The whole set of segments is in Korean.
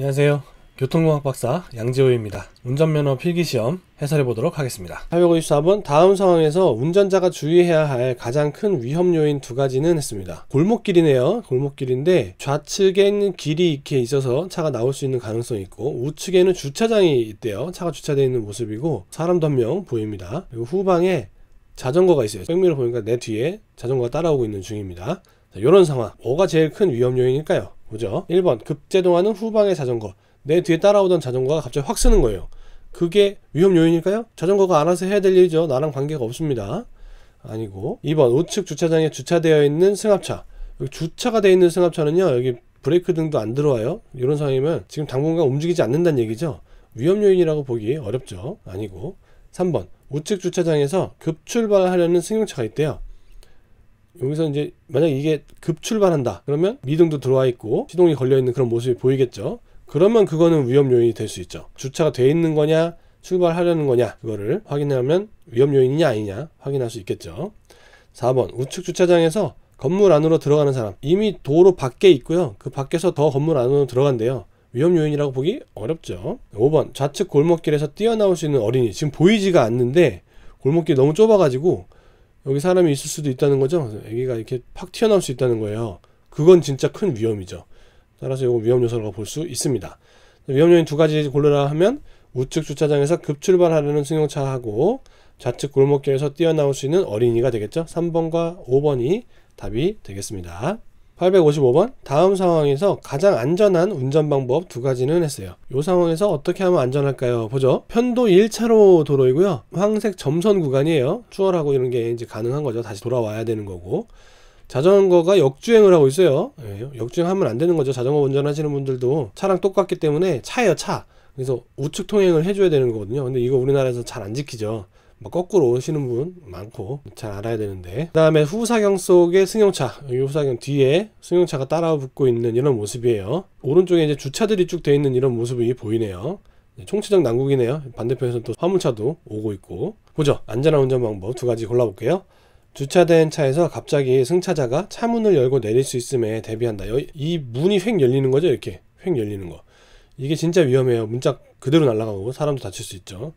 안녕하세요. 교통공학 박사 양지호입니다 운전면허 필기시험 해설해 보도록 하겠습니다. 사5고의수 다음 상황에서 운전자가 주의해야 할 가장 큰 위험 요인 두 가지는 했습니다. 골목길이네요. 골목길인데 좌측에는 길이 이렇게 있어서 차가 나올 수 있는 가능성이 있고 우측에는 주차장이 있대요. 차가 주차되어 있는 모습이고 사람도 한명 보입니다. 그리고 후방에 자전거가 있어요. 백미를 보니까 내 뒤에 자전거가 따라오고 있는 중입니다. 자, 이런 상황. 뭐가 제일 큰 위험 요인일까요? 뭐죠 1번 급제동하는 후방의 자전거 내 뒤에 따라오던 자전거가 갑자기 확 쓰는 거예요. 그게 위험 요인일까요? 자전거가 알아서 해야 될 일이죠. 나랑 관계가 없습니다. 아니고 2번 우측 주차장에 주차되어 있는 승합차 여기 주차가 되어 있는 승합차는요 여기 브레이크 등도 안 들어와요 이런 상황이면 지금 당분간 움직이지 않는다는 얘기죠 위험 요인이라고 보기 어렵죠 아니고 3번 우측 주차장에서 급출발하려는 승용차가 있대요 여기서 이제 만약 이게 급출발한다 그러면 미등도 들어와 있고 시동이 걸려 있는 그런 모습이 보이겠죠 그러면 그거는 위험 요인이 될 수 있죠 주차가 돼 있는 거냐 출발하려는 거냐 그거를 확인하면 위험 요인이냐 아니냐 확인할 수 있겠죠 4번 우측 주차장에서 건물 안으로 들어가는 사람 이미 도로 밖에 있고요 그 밖에서 더 건물 안으로 들어간대요 위험 요인이라고 보기 어렵죠 5번 좌측 골목길에서 뛰어나올 수 있는 어린이 지금 보이지가 않는데 골목길 너무 좁아가지고 여기 사람이 있을 수도 있다는 거죠. 아기가 이렇게 팍 튀어나올 수 있다는 거예요. 그건 진짜 큰 위험이죠. 따라서 이거 위험 요소라고 볼 수 있습니다. 위험 요인 두 가지 고르라 하면 우측 주차장에서 급출발하려는 승용차하고 좌측 골목길에서 뛰어나올 수 있는 어린이가 되겠죠. 3번과 5번이 답이 되겠습니다. 855번 다음 상황에서 가장 안전한 운전 방법 두 가지는 했어요 이 상황에서 어떻게 하면 안전할까요 보죠 편도 1차로 도로이고요 황색 점선 구간이에요 추월하고 이런 게 이제 가능한 거죠 다시 돌아와야 되는 거고 자전거가 역주행을 하고 있어요 예, 역주행하면 안 되는 거죠 자전거 운전하시는 분들도 차랑 똑같기 때문에 차예요 차 그래서 우측 통행을 해줘야 되는 거거든요 근데 이거 우리나라에서 잘 안 지키죠 뭐 거꾸로 오시는 분 많고 잘 알아야 되는데 그 다음에 후사경 속에 승용차 여기 후사경 뒤에 승용차가 따라 붙고 있는 이런 모습이에요 오른쪽에 이제 주차들이 쭉 돼 있는 이런 모습이 보이네요 총체적 난국이네요 반대편에서또 화물차도 오고 있고 보죠 안전한 운전 방법 두 가지 골라볼게요 주차된 차에서 갑자기 승차자가 차 문을 열고 내릴 수 있음에 대비한다 이 문이 휙 열리는 거죠 이렇게 휙 열리는 거 이게 진짜 위험해요 문짝 그대로 날아가고 사람도 다칠 수 있죠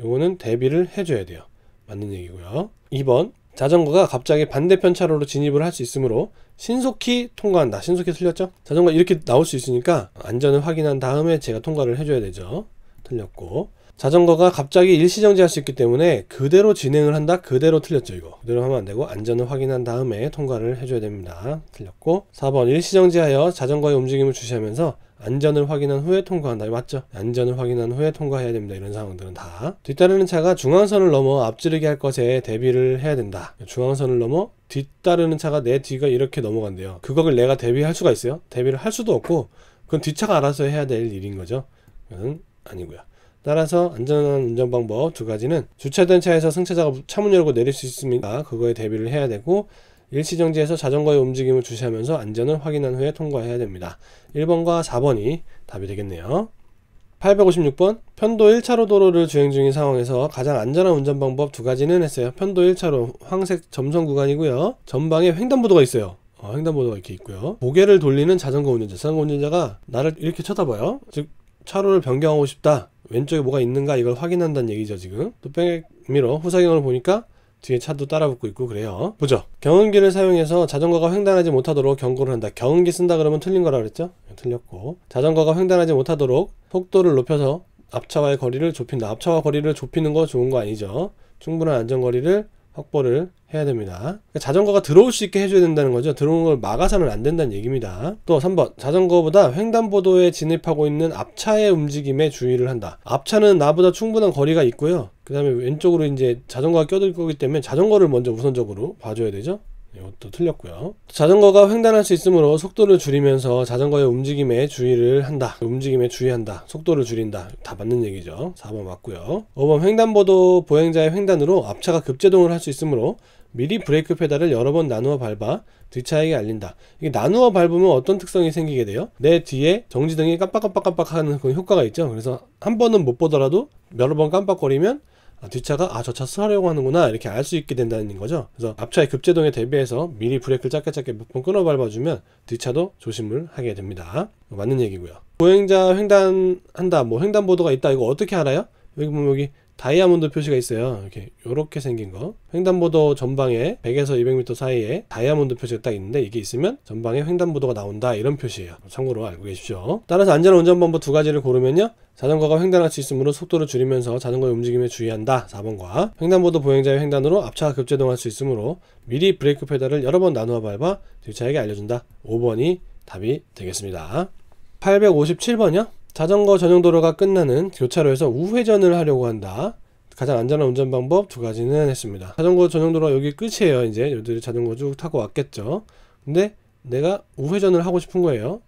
요거는 대비를 해줘야 돼요. 맞는 얘기고요. 2번 자전거가 갑자기 반대편 차로로 진입을 할 수 있으므로 신속히 통과한다. 신속히 틀렸죠? 자전거 이렇게 나올 수 있으니까 안전을 확인한 다음에 제가 통과를 해줘야 되죠. 틀렸고 자전거가 갑자기 일시정지할 수 있기 때문에 그대로 진행을 한다 그대로 틀렸죠 이거 그대로 하면 안되고 안전을 확인한 다음에 통과를 해줘야 됩니다 틀렸고 4번 일시정지하여 자전거의 움직임을 주시하면서 안전을 확인한 후에 통과한다. 맞죠? 안전을 확인한 후에 통과해야 됩니다. 이런 상황들은 다. 뒤따르는 차가 중앙선을 넘어 앞지르게 할 것에 대비를 해야 된다. 중앙선을 넘어 뒤따르는 차가 내 뒤가 이렇게 넘어간대요. 그거를 내가 대비할 수가 있어요? 대비를 할 수도 없고 그건 뒤차가 알아서 해야 될 일인 거죠. 그건 아니고요. 따라서 안전한 운전 방법 두 가지는 주차된 차에서 승차자가 차문 열고 내릴 수 있습니다. 그거에 대비를 해야 되고 일시정지에서 자전거의 움직임을 주시하면서 안전을 확인한 후에 통과해야 됩니다. 1번과 4번이 답이 되겠네요. 856번 편도 1차로 도로를 주행 중인 상황에서 가장 안전한 운전 방법 두 가지는 했어요. 편도 1차로 황색 점성 구간이고요. 전방에 횡단보도가 있어요. 어, 횡단보도가 이렇게 있고요. 고개를 돌리는 자전거 운전자. 자전거 운전자가 나를 이렇게 쳐다봐요. 즉 차로를 변경하고 싶다. 왼쪽에 뭐가 있는가 이걸 확인한다는 얘기죠 지금. 또 백미러 후사경을 보니까 뒤에 차도 따라붙고 있고 그래요 보죠 경운기를 사용해서 자전거가 횡단하지 못하도록 경고를 한다 경운기 쓴다 그러면 틀린 거라 그랬죠 예, 틀렸고 자전거가 횡단하지 못하도록 속도를 높여서 앞차와의 거리를 좁힌다 앞차와 거리를 좁히는 거 좋은 거 아니죠 충분한 안전거리를 확보를 해야 됩니다. 그러니까 자전거가 들어올 수 있게 해줘야 된다는 거죠. 들어오는 걸 막아서는 안 된다는 얘기입니다. 또 3번 자전거보다 횡단보도에 진입하고 있는 앞차의 움직임에 주의를 한다. 앞차는 나보다 충분한 거리가 있고요. 그 다음에 왼쪽으로 이제 자전거가 껴들 거기 때문에 자전거를 먼저 우선적으로 봐줘야 되죠. 이것도 예, 틀렸고요. 자전거가 횡단할 수 있으므로 속도를 줄이면서 자전거의 움직임에 주의를 한다. 움직임에 주의한다. 속도를 줄인다. 다 맞는 얘기죠. 4번 맞고요. 5번 횡단보도 보행자의 횡단으로 앞차가 급제동을 할 수 있으므로 미리 브레이크 페달을 여러 번 나누어 밟아 뒷차에게 알린다. 이게 나누어 밟으면 어떤 특성이 생기게 돼요? 내 뒤에 정지등이 깜빡깜빡깜빡 하는 그 효과가 있죠. 그래서 한 번은 못 보더라도 여러 번 깜빡거리면 아, 뒷차가 아 저차 쓰하려고 하는구나 이렇게 알 수 있게 된다는 거죠 그래서 앞차의 급제동에 대비해서 미리 브레이크를 짧게 짧게 몇 번 끊어 밟아주면 뒷차도 조심을 하게 됩니다 맞는 얘기고요 보행자 횡단한다 뭐 횡단보도가 있다 이거 어떻게 알아요? 여기 보면 여기 다이아몬드 표시가 있어요. 이렇게 요렇게 생긴 거. 횡단보도 전방에 100에서 200m 사이에 다이아몬드 표시가 딱 있는데 이게 있으면 전방에 횡단보도가 나온다 이런 표시예요. 참고로 알고 계십시오. 따라서 안전 운전 방법 두 가지를 고르면요. 자전거가 횡단할 수 있으므로 속도를 줄이면서 자전거의 움직임에 주의한다. 4번과 횡단보도 보행자의 횡단으로 앞차가 급제동할 수 있으므로 미리 브레이크 페달을 여러 번 나누어 밟아 뒷차에게 알려준다. 5번이 답이 되겠습니다. 857번이요? 자전거 전용 도로가 끝나는 교차로에서 우회전을 하려고 한다. 가장 안전한 운전 방법 두 가지는 했습니다. 자전거 전용 도로가 여기 끝이에요. 이제 여들이 자전거 쭉 타고 왔겠죠. 근데 내가 우회전을 하고 싶은 거예요.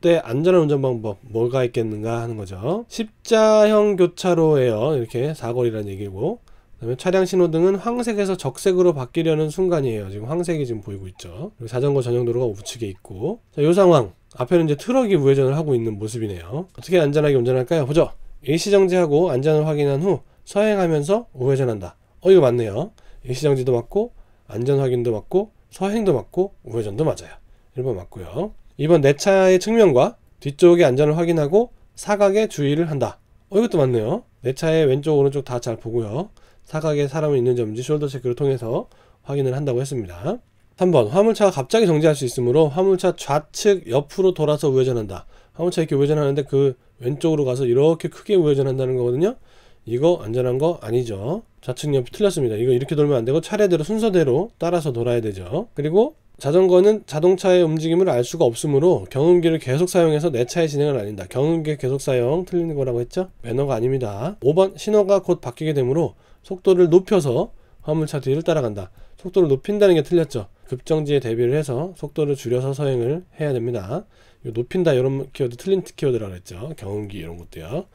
이때 안전한 운전 방법 뭐가 있겠는가 하는 거죠. 십자형 교차로예요. 이렇게 사거리란 얘기고. 그다음에 차량 신호등은 황색에서 적색으로 바뀌려는 순간이에요. 지금 황색이 지금 보이고 있죠. 자전거 전용 도로가 우측에 있고. 자, 요 상황. 앞에는 이제 트럭이 우회전을 하고 있는 모습이네요. 어떻게 안전하게 운전할까요? 보죠. 일시정지하고 안전을 확인한 후 서행하면서 우회전한다. 어 이거 맞네요. 일시정지도 맞고 안전 확인도 맞고 서행도 맞고 우회전도 맞아요. 1번 맞고요. 2번 내 차의 측면과 뒤쪽의 안전을 확인하고 사각에 주의를 한다. 어 이것도 맞네요. 내 차의 왼쪽 오른쪽 다 잘 보고요. 사각에 사람이 있는지 없는지 숄더 체크를 통해서 확인을 한다고 했습니다. 3번 화물차가 갑자기 정지할 수 있으므로 화물차 좌측 옆으로 돌아서 우회전한다. 화물차 이렇게 우회전하는데 그 왼쪽으로 가서 이렇게 크게 우회전한다는 거거든요. 이거 안전한 거 아니죠. 좌측 옆이 틀렸습니다. 이거 이렇게 돌면 안 되고 차례대로 순서대로 따라서 돌아야 되죠. 그리고 자전거는 자동차의 움직임을 알 수가 없으므로 경음기를 계속 사용해서 내 차의 진행을 아닌다. 경음기 계속 사용 틀리는 거라고 했죠? 매너가 아닙니다. 5번 신호가 곧 바뀌게 되므로 속도를 높여서 화물차 뒤를 따라간다. 속도를 높인다는 게 틀렸죠. 급정지에 대비를 해서 속도를 줄여서 서행을 해야 됩니다. 높인다 이런 키워드 틀린 키워드라고 했죠. 경운기 이런 것도요.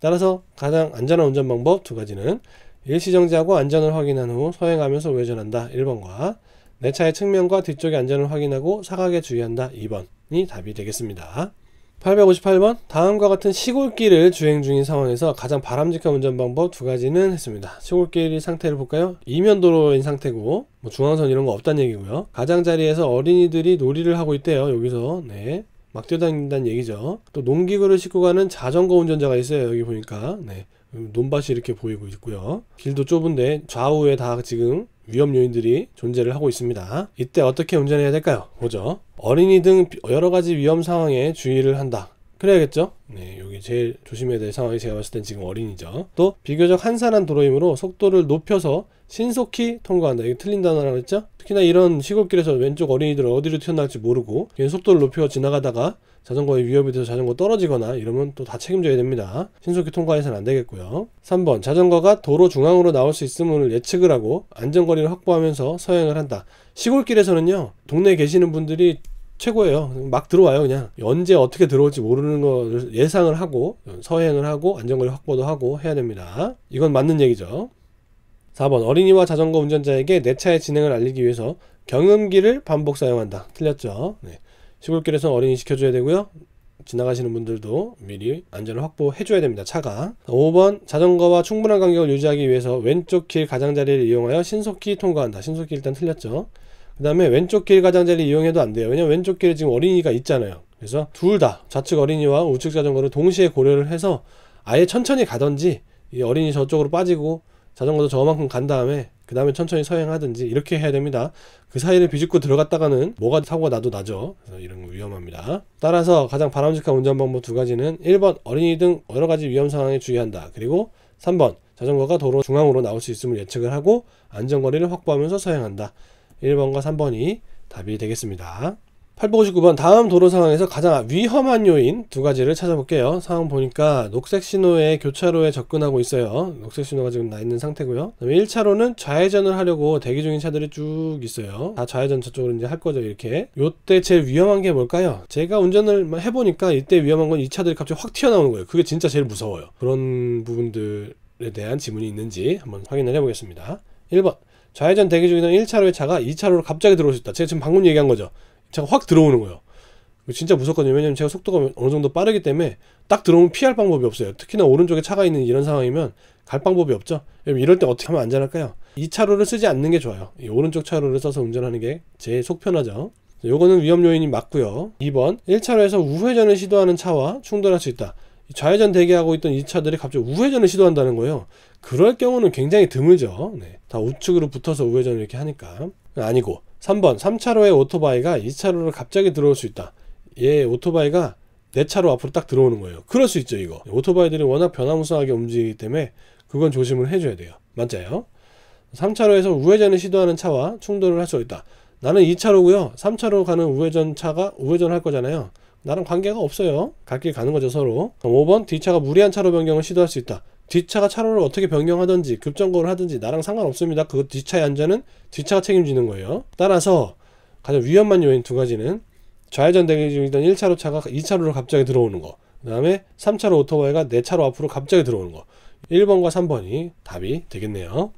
따라서 가장 안전한 운전 방법 두 가지는 일시정지하고 안전을 확인한 후 서행하면서 회전한다 1번과 내 차의 측면과 뒤쪽의 안전을 확인하고 사각에 주의한다 2번이 답이 되겠습니다. 858번 다음과 같은 시골길을 주행 중인 상황에서 가장 바람직한 운전 방법 두 가지는 했습니다. 시골길의 상태를 볼까요? 이면도로인 상태고 뭐 중앙선 이런 거 없단 얘기고요. 가장자리에서 어린이들이 놀이를 하고 있대요. 여기서 네. 막 뛰어다닌다는 얘기죠. 또 농기구를 싣고 가는 자전거 운전자가 있어요. 여기 보니까 네. 논밭이 이렇게 보이고 있고요. 길도 좁은데 좌우에 다 지금 위험 요인들이 존재를 하고 있습니다. 이때 어떻게 운전해야 될까요? 보죠. 어린이 등 여러 가지 위험 상황에 주의를 한다. 그래야겠죠? 네, 여기 제일 조심해야 될 상황이 제가 봤을 땐 지금 어린이죠. 또 비교적 한산한 도로이므로 속도를 높여서 신속히 통과한다. 이게 틀린 단어라고 했죠? 특히나 이런 시골길에서 왼쪽 어린이들 어디로 튀어나갈지 모르고 괜 속도를 높여 지나가다가 자전거에 위협이 돼서 자전거 떨어지거나 이러면 또 다 책임져야 됩니다. 신속히 통과해서는 안 되겠고요. 3번 자전거가 도로 중앙으로 나올 수 있음을 예측을 하고 안전거리를 확보하면서 서행을 한다. 시골길에서는요. 동네에 계시는 분들이 최고예요. 막 들어와요, 그냥. 언제 어떻게 들어올지 모르는 걸 예상을 하고, 서행을 하고, 안전거리 확보도 하고 해야 됩니다. 이건 맞는 얘기죠. 4번. 어린이와 자전거 운전자에게 내 차의 진행을 알리기 위해서 경음기를 반복 사용한다. 틀렸죠. 네. 시골길에서 어린이 시켜줘야 되고요. 지나가시는 분들도 미리 안전을 확보해줘야 됩니다. 차가. 5번 자전거와 충분한 간격을 유지하기 위해서 왼쪽 길 가장자리를 이용하여 신속히 통과한다. 신속히 일단 틀렸죠. 그 다음에 왼쪽 길 가장자리 이용해도 안 돼요 왜냐면 왼쪽 길에 지금 어린이가 있잖아요 그래서 둘 다 좌측 어린이와 우측 자전거를 동시에 고려를 해서 아예 천천히 가던지 이 어린이 저쪽으로 빠지고 자전거도 저만큼 간 다음에 그 다음에 천천히 서행하든지 이렇게 해야 됩니다 그 사이를 비집고 들어갔다가는 뭐가 사고가 나도 나죠 그래서 이런 거 위험합니다 따라서 가장 바람직한 운전 방법 두 가지는 1번 어린이 등 여러 가지 위험 상황에 주의한다 그리고 3번 자전거가 도로 중앙으로 나올 수 있음을 예측을 하고 안전거리를 확보하면서 서행한다 1번과 3번이 답이 되겠습니다. 859번 다음 도로 상황에서 가장 위험한 요인 두 가지를 찾아볼게요. 상황 보니까 녹색 신호에 교차로에 접근하고 있어요. 녹색 신호가 지금 나 있는 상태고요. 그다음에 1차로는 좌회전을 하려고 대기 중인 차들이 쭉 있어요. 다 좌회전 저쪽으로 이제 할 거죠. 이렇게. 요때 제일 위험한 게 뭘까요? 제가 운전을 해보니까 이때 위험한 건 이 차들이 갑자기 확 튀어나오는 거예요. 그게 진짜 제일 무서워요. 그런 부분들에 대한 지문이 있는지 한번 확인을 해보겠습니다. 1번 좌회전 대기 중이던 1차로의 차가 2차로로 갑자기 들어올 수 있다. 제가 지금 방금 얘기한 거죠. 차가 확 들어오는 거예요. 진짜 무섭거든요. 왜냐면 제가 속도가 어느 정도 빠르기 때문에 딱 들어오면 피할 방법이 없어요. 특히나 오른쪽에 차가 있는 이런 상황이면 갈 방법이 없죠. 이럴 때 어떻게 하면 안전할까요? 2차로를 쓰지 않는 게 좋아요. 오른쪽 차로를 써서 운전하는 게 제일 속 편하죠. 요거는 위험 요인이 맞고요. 2번 1차로에서 우회전을 시도하는 차와 충돌할 수 있다. 좌회전 대기하고 있던 이 차들이 갑자기 우회전을 시도한다는 거예요. 그럴 경우는 굉장히 드물죠. 네. 다 우측으로 붙어서 우회전 을 이렇게 하니까. 아니고 3번 3차로의 오토바이가 2차로를 갑자기 들어올 수 있다. 얘 오토바이가 내 차로 앞으로 딱 들어오는 거예요. 그럴 수 있죠 이거. 오토바이들이 워낙 변화무쌍하게 움직이기 때문에 그건 조심을 해줘야 돼요. 맞아요. 3차로에서 우회전을 시도하는 차와 충돌을 할 수 있다. 나는 2차로고요. 3차로 가는 우회전 차가 우회전할 을 거잖아요. 나랑 관계가 없어요. 갓길 가는 거죠 서로. 5번 뒤차가 무리한 차로 변경을 시도할 수 있다. 뒷차가 차로를 어떻게 변경하든지 급정거를 하든지 나랑 상관없습니다. 그 뒷차의 안전은 뒷차가 책임지는 거예요. 따라서 가장 위험한 요인 두 가지는 좌회전 대기 중이던 1차로 차가 2차로로 갑자기 들어오는 거. 그 다음에 3차로 오토바이가 4차로 앞으로 갑자기 들어오는 거. 1번과 3번이 답이 되겠네요.